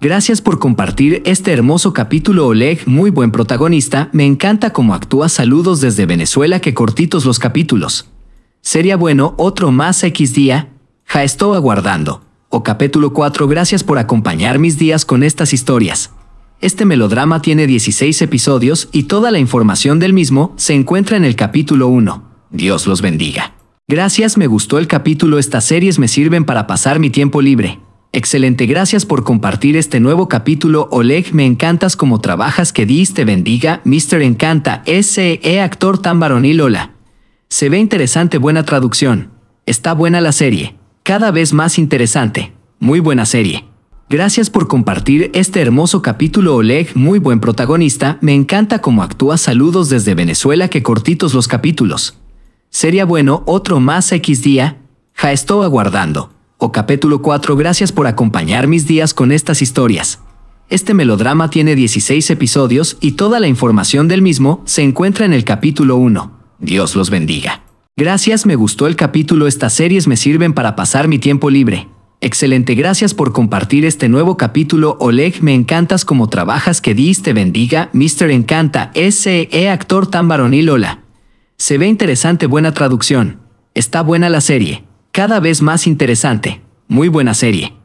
Gracias por compartir este hermoso capítulo, Oleg, muy buen protagonista. Me encanta cómo actúa. Saludos desde Venezuela, que cortitos los capítulos. Sería bueno otro más X día. Ja, estoy aguardando. O capítulo 4, gracias por acompañar mis días con estas historias. Este melodrama tiene 16 episodios y toda la información del mismo se encuentra en el capítulo 1. Dios los bendiga. Gracias, me gustó el capítulo. Estas series me sirven para pasar mi tiempo libre. Excelente, gracias por compartir este nuevo capítulo. Oleg, me encantas como trabajas, que Dios te bendiga. Mister Encanta, ese e actor tan varonil, hola. Se ve interesante, buena traducción. Está buena la serie. Cada vez más interesante. Muy buena serie. Gracias por compartir este hermoso capítulo Oleg, muy buen protagonista, me encanta cómo actúa, saludos desde Venezuela, que cortitos los capítulos. Sería bueno otro más X día, ja estoy aguardando o capítulo 4. Gracias por acompañar mis días con estas historias. Este melodrama tiene 16 episodios y toda la información del mismo se encuentra en el capítulo 1. Dios los bendiga. Gracias, me gustó el capítulo. Estas series me sirven para pasar mi tiempo libre. Excelente, gracias por compartir este nuevo capítulo. Oleg, me encantas como trabajas, que te bendiga. Mr. Encanta, ese actor tan varonil, hola. Se ve interesante, buena traducción. Está buena la serie. Cada vez más interesante. Muy buena serie.